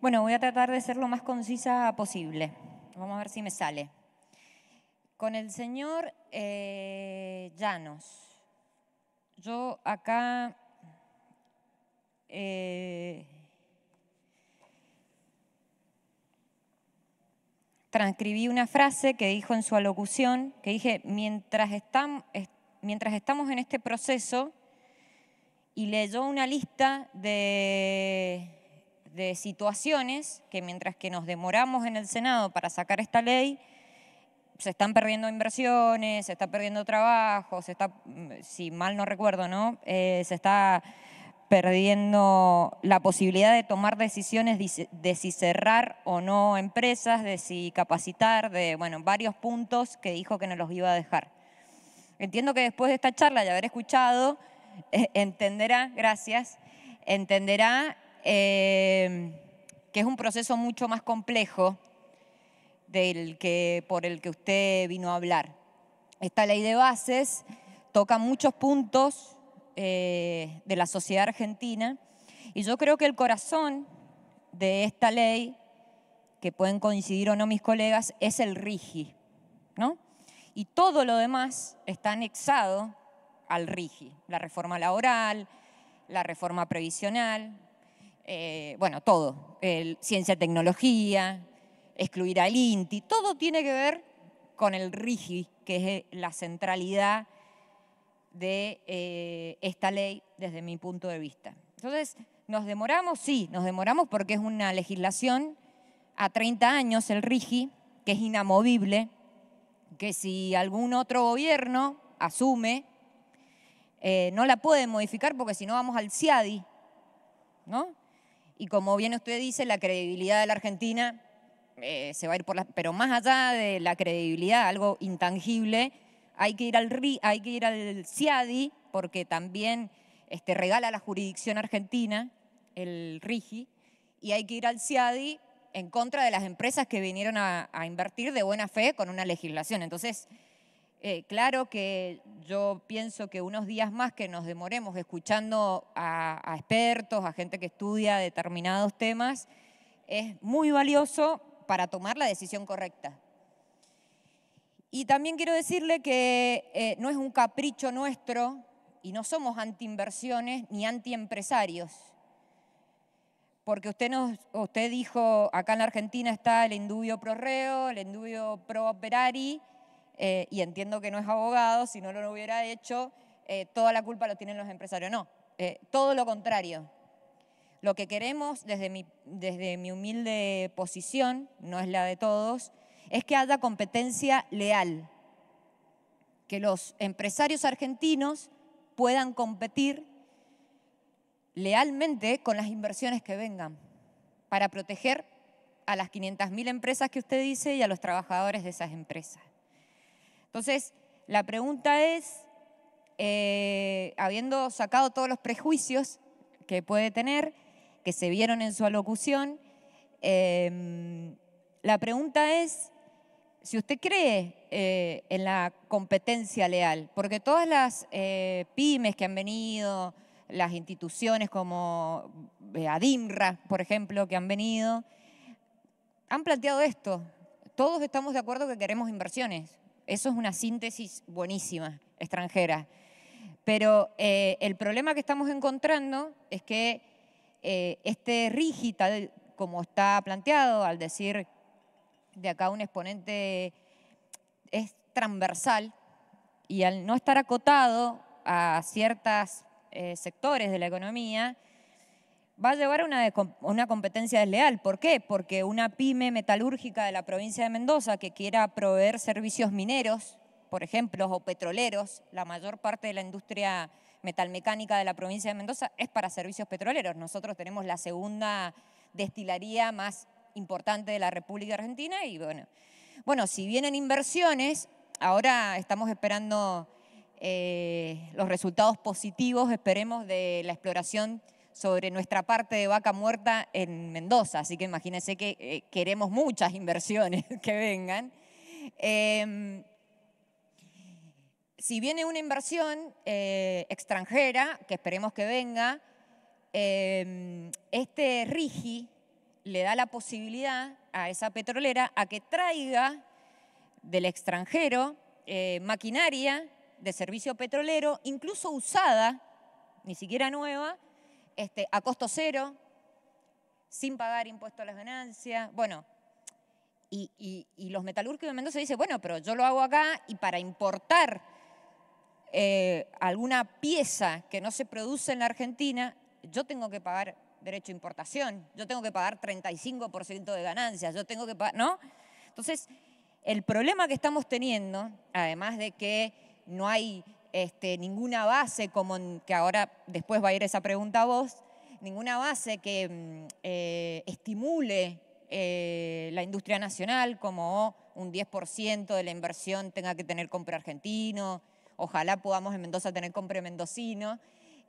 Bueno, voy a tratar de ser lo más concisa posible. Vamos a ver si me sale. Con el señor eh, Llanos. Yo acá eh, transcribí una frase que dijo en su alocución, que dije, mientras estamos en este proceso, y leyó una lista de de situaciones que mientras que nos demoramos en el Senado para sacar esta ley, se están perdiendo inversiones, se está perdiendo trabajo, se está, si mal no recuerdo, ¿no? Eh, se está perdiendo la posibilidad de tomar decisiones de si cerrar o no empresas, de si capacitar, de bueno, varios puntos que dijo que no los iba a dejar. Entiendo que después de esta charla y haber escuchado, eh, entenderá, gracias, entenderá Em, que es un proceso mucho más complejo del que, por el que usted vino a hablar. Esta ley de bases toca muchos puntos eh, de la sociedad argentina y yo creo que el corazón de esta ley, que pueden coincidir o no mis colegas, es el RIGI, ¿no? Y todo lo demás está anexado al RIGI, la reforma laboral, la reforma previsional, eh, bueno, todo, el, ciencia, tecnología, excluir al INTI, todo tiene que ver con el RIGI, que es eh, la centralidad de eh, esta ley desde mi punto de vista. Entonces, ¿nos demoramos? Sí, nos demoramos porque es una legislación a 30 años, el RIGI, que es inamovible, que si algún otro gobierno asume, no la puede modificar porque si no vamos al CIADI, ¿no? Y como bien usted dice, la credibilidad de la Argentina eh, se va a ir por la... Pero más allá de la credibilidad, algo intangible, hay que ir al, hay que ir al CIADI porque también este, regala la jurisdicción argentina, el RIGI, y hay que ir al CIADI en contra de las empresas que vinieron a, a invertir de buena fe con una legislación. Entonces, eh, claro que yo pienso que unos días más que nos demoremos escuchando a, expertos, a gente que estudia determinados temas, es muy valioso para tomar la decisión correcta. Y también quiero decirle que eh, no es un capricho nuestro y no somos antiinversiones ni antiempresarios. Porque usted, usted dijo, acá en la Argentina está el indubio pro reo, el indubio pro operari, eh, y entiendo que no es abogado, si no lo hubiera hecho, eh, toda la culpa lo tienen los empresarios. No, eh, todo lo contrario. Lo que queremos desde mi, desde mi humilde posición, no es la de todos, es que haya competencia leal, que los empresarios argentinos puedan competir lealmente con las inversiones que vengan para proteger a las 500.000 empresas que usted dice y a los trabajadores de esas empresas. Entonces, la pregunta es, eh, habiendo sacado todos los prejuicios que puede tener, que se vieron en su alocución, em, la pregunta es si usted cree eh, en la competencia leal, porque todas las eh, pymes que han venido, las instituciones como ADIMRA, por ejemplo, que han venido, han planteado esto. Todos estamos de acuerdo que queremos inversiones, eso es una síntesis buenísima, extranjera. Pero eh, el problema que estamos encontrando es que eh, este RIGI, como está planteado, al decir de acá un exponente es transversal y al no estar acotado a ciertos eh, sectores de la economía, va a llevar a una, competencia desleal. ¿Por qué? Porque una pyme metalúrgica de la provincia de Mendoza que quiera proveer servicios mineros, por ejemplo, o petroleros, la mayor parte de la industria metalmecánica de la provincia de Mendoza es para servicios petroleros. Nosotros tenemos la segunda destilaría más importante de la República Argentina y bueno, bueno si vienen inversiones, ahora estamos esperando eh, los resultados positivos, esperemos, de la exploración sobre nuestra parte de vaca muerta en Mendoza, así que imagínense que eh, queremos muchas inversiones que vengan. Em, si viene una inversión eh, extranjera, que esperemos que venga, em, este RIGI le da la posibilidad a esa petrolera a que traiga del extranjero eh, maquinaria de servicio petrolero, incluso usada, ni siquiera nueva, este, a costo cero, sin pagar impuesto a las ganancias. Bueno, y, los metalúrgicos de Mendoza dicen, bueno, pero yo lo hago acá y para importar eh, alguna pieza que no se produce en la Argentina, yo tengo que pagar derecho a importación, yo tengo que pagar 35% de ganancias, yo tengo que pagar, ¿no? Entonces, el problema que estamos teniendo, además de que no hay este, ninguna base, como que ahora después va a ir esa pregunta a vos, ninguna base que mm, eh, estimule eh, la industria nacional, como un 10% de la inversión tenga que tener compra argentino, ojalá podamos en Mendoza tener compra mendocino.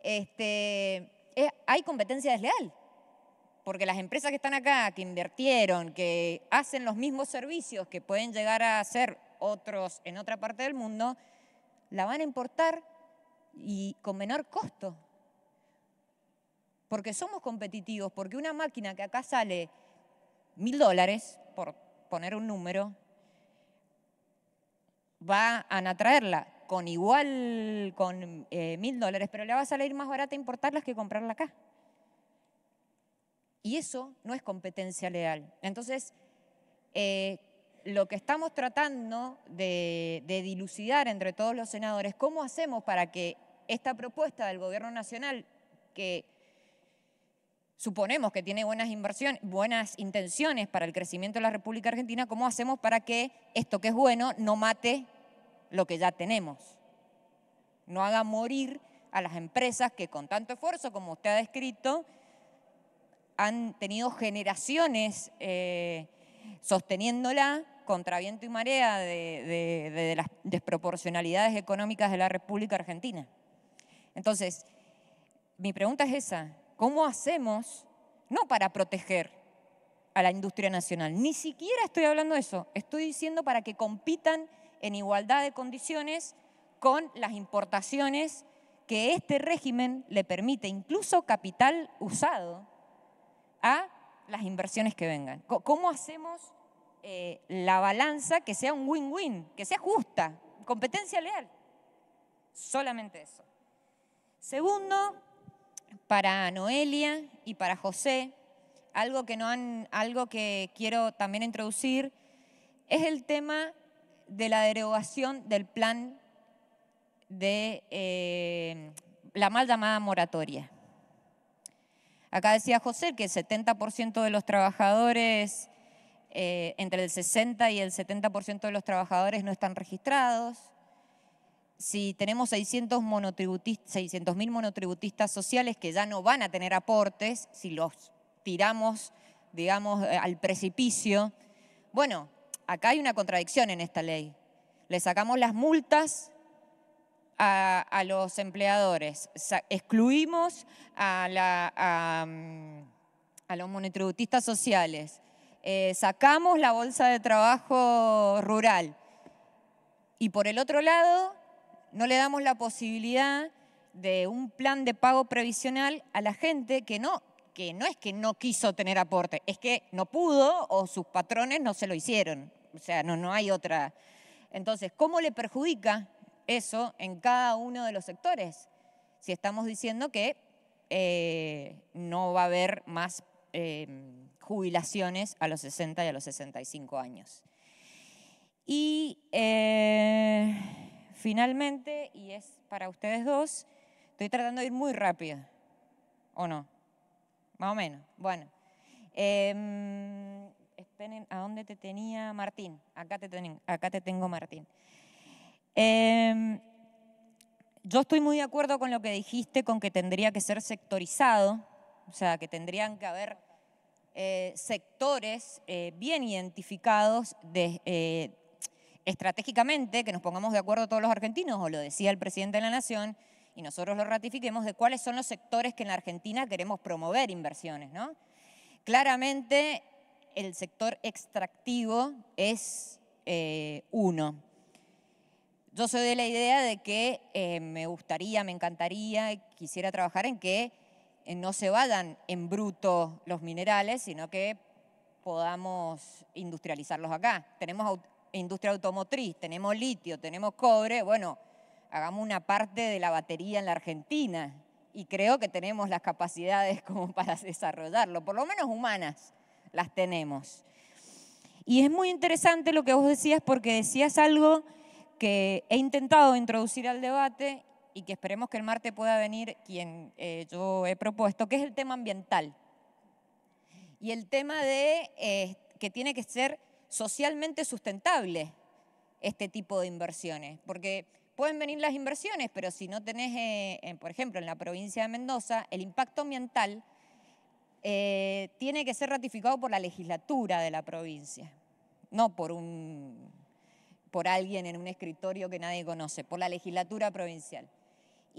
Este, eh, hay competencia desleal, porque las empresas que están acá, que invirtieron, que hacen los mismos servicios que pueden llegar a hacer otros en otra parte del mundo, la van a importar y con menor costo. Porque somos competitivos, porque una máquina que acá sale mil dólares, por poner un número, van a traerla con igual, con eh, mil dólares, pero le va a salir más barata importarlas que comprarla acá. Y eso no es competencia leal. Entonces, eh, lo que estamos tratando de, dilucidar entre todos los senadores, ¿cómo hacemos para que esta propuesta del Gobierno Nacional, que suponemos que tiene buenas, inversiones, buenas intenciones para el crecimiento de la República Argentina, ¿cómo hacemos para que esto que es bueno no mate lo que ya tenemos? No haga morir a las empresas que con tanto esfuerzo, como usted ha descrito, han tenido generaciones eh, sosteniéndola contra viento y marea de, las desproporcionalidades económicas de la República Argentina. Entonces, mi pregunta es esa, ¿cómo hacemos, no para proteger a la industria nacional, ni siquiera estoy hablando de eso, estoy diciendo para que compitan en igualdad de condiciones con las importaciones que este régimen le permite, incluso capital usado, a las inversiones que vengan. ¿Cómo hacemos eh, la balanza que sea un win-win, que sea justa, competencia leal. Solamente eso. Segundo, para Noelia y para José, algo que, no han, algo que quiero también introducir es el tema de la derogación del plan de eh, la mal llamada moratoria. Acá decía José que el 70% de los trabajadores eh, entre el 60 y el 70% de los trabajadores no están registrados. Si tenemos 600 monotributistas, sociales que ya no van a tener aportes, si los tiramos, digamos, eh, al precipicio, bueno, acá hay una contradicción en esta ley. Le sacamos las multas a, los empleadores, excluimos a, mm, a los monotributistas sociales, eh, sacamos la bolsa de trabajo rural. Y por el otro lado, no le damos la posibilidad de un plan de pago previsional a la gente que no, que no es que no quiso tener aporte, es que no pudo o sus patrones no se lo hicieron. O sea, no, no hay otra. Entonces, ¿cómo le perjudica eso en cada uno de los sectores? Si estamos diciendo que eh, no va a haber más... Eh, jubilaciones a los 60 y a los 65 años. Y eh, finalmente, y es para ustedes dos, estoy tratando de ir muy rápido, ¿o no? Más o menos. Bueno, em, esperen, ¿a dónde te tenía Martín? Acá te, tengo Martín. Em, yo estoy muy de acuerdo con lo que dijiste, con que tendría que ser sectorizado, o sea, que tendrían que haber eh, sectores eh, bien identificados eh, estratégicamente, que nos pongamos de acuerdo todos los argentinos, o lo decía el presidente de la Nación, y nosotros lo ratifiquemos, de cuáles son los sectores que en la Argentina queremos promover inversiones. Claramente el sector extractivo es uno. Yo soy de la idea de que me gustaría, me encantaría, quisiera trabajar en que eh, no se vayan en bruto los minerales, sino que podamos industrializarlos acá. Tenemos industria automotriz, tenemos litio, tenemos cobre, bueno, hagamos una parte de la batería en la Argentina y creo que tenemos las capacidades como para desarrollarlo, por lo menos humanas las tenemos. Y es muy interesante lo que vos decías porque decías algo que he intentado introducir al debate y que esperemos que el martes pueda venir quien eh, yo he propuesto, que es el tema ambiental. Y el tema de eh, que tiene que ser socialmente sustentable este tipo de inversiones, porque pueden venir las inversiones, pero si no tenés, eh, por ejemplo, en la provincia de Mendoza, el impacto ambiental tiene que ser ratificado por la legislatura de la provincia, no por, un, por alguien en un escritorio que nadie conoce, por la legislatura provincial.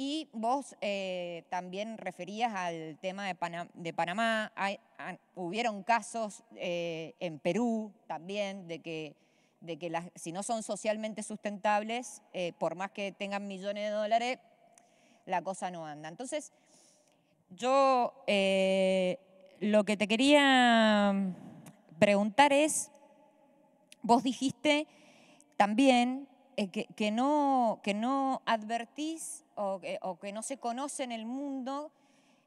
Y vos eh, también referías al tema de, Panamá. Hay, hubieron casos eh, en Perú también de que, de que si no son socialmente sustentables, eh, por más que tengan millones de dólares, la cosa no anda. Entonces, yo lo que te quería preguntar es, vos dijiste también eh, que, no, que no advertís o que, no se conoce en el mundo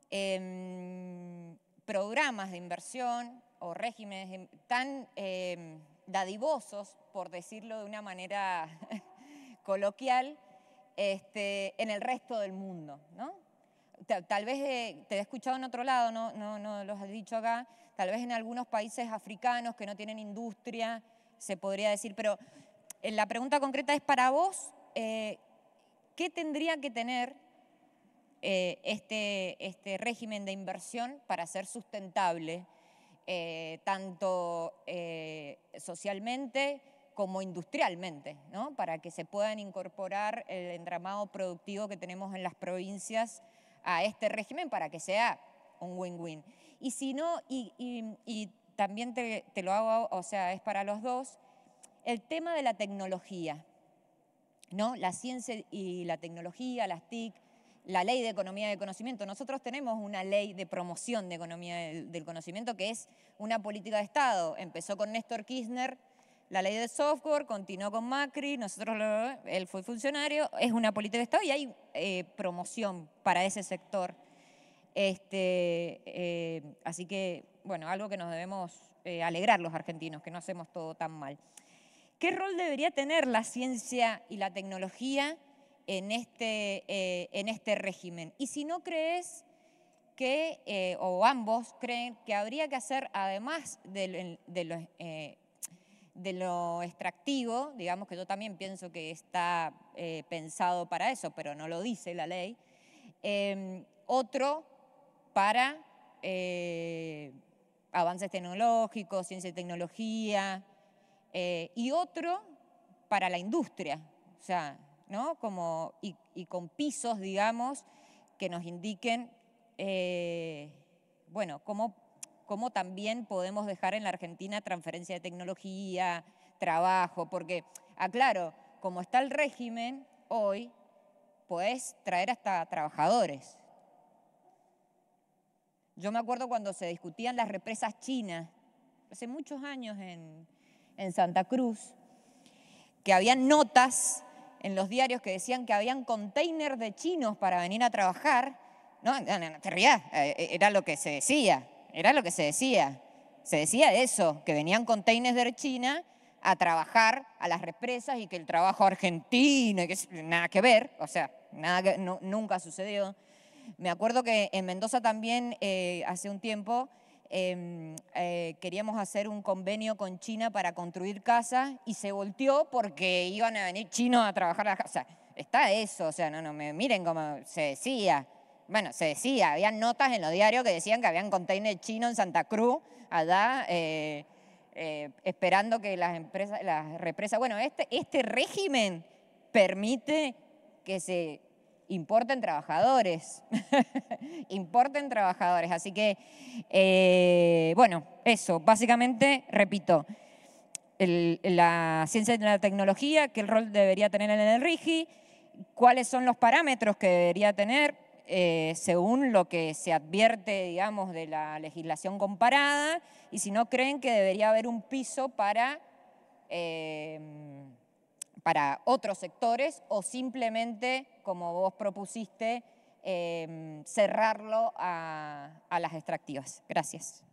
em, programas de inversión o regímenes em, tan em, dadivosos, por decirlo de una manera coloquial, este, en el resto del mundo. Tal, vez eh, te he escuchado en otro lado, no, no, no los has dicho acá, tal vez en algunos países africanos que no tienen industria, se podría decir, pero la pregunta concreta es para vos, eh, ¿qué tendría que tener eh, este, este, régimen de inversión para ser sustentable, eh, tanto socialmente como industrialmente, para que se puedan incorporar el entramado productivo que tenemos en las provincias a este régimen para que sea un win-win. Y si no, y, también te, lo hago, o sea, es para los dos, el tema de la tecnología, ¿no? La ciencia y la tecnología, las TIC, la ley de economía de conocimiento. Nosotros tenemos una ley de promoción de economía del, conocimiento que es una política de Estado. Empezó con Néstor Kirchner, la ley de software, continuó con Macri, nosotros él fue funcionario, es una política de Estado y hay eh, promoción para ese sector. Este, eh, así que, bueno, algo que nos debemos eh, alegrar los argentinos, que no hacemos todo tan mal. ¿Qué rol debería tener la ciencia y la tecnología en este, eh, en este régimen? Y si no crees que, eh, o ambos creen que habría que hacer, además eh, de, lo, extractivo, digamos que yo también pienso que está pensado para eso, pero no lo dice la ley, em, otro para avances tecnológicos, ciencia y tecnología, eh, y otro para la industria, o sea, ¿no? Como, y, con pisos, digamos, que nos indiquen, eh, bueno, cómo, cómo también podemos dejar en la Argentina transferencia de tecnología, trabajo, porque, aclaro, ah, como está el régimen hoy, podés traer hasta trabajadores. Yo me acuerdo cuando se discutían las represas chinas, hace muchos años en, en Santa Cruz, que habían notas en los diarios que decían que habían containers de chinos para venir a trabajar. No, no, te rías, eh, era lo que se decía, era lo que se decía. Se decía eso, que venían containers de China a trabajar a las represas y que el trabajo argentino, que nada que ver, o sea, nada que, nunca sucedió. Me acuerdo que en Mendoza también eh, hace un tiempo Em, eh, queríamos hacer un convenio con China para construir casas y se volteó porque iban a venir chinos a trabajar las casas. Está eso, o sea, no, no, me, miren cómo se decía. Bueno, se decía, había notas en los diarios que decían que habían container chino en Santa Cruz, allá, eh, eh, esperando que las empresas, las represas. Bueno, este, este régimen permite que se importen trabajadores, importen trabajadores. Así que, eh, bueno, eso, básicamente, repito, la ciencia y la tecnología, qué rol debería tener en el RIGI, cuáles son los parámetros que debería tener eh, según lo que se advierte, digamos, de la legislación comparada, y si no creen que debería haber un piso para... Eh, para otros sectores o simplemente, como vos propusiste, em, cerrarlo a las extractivas. Gracias.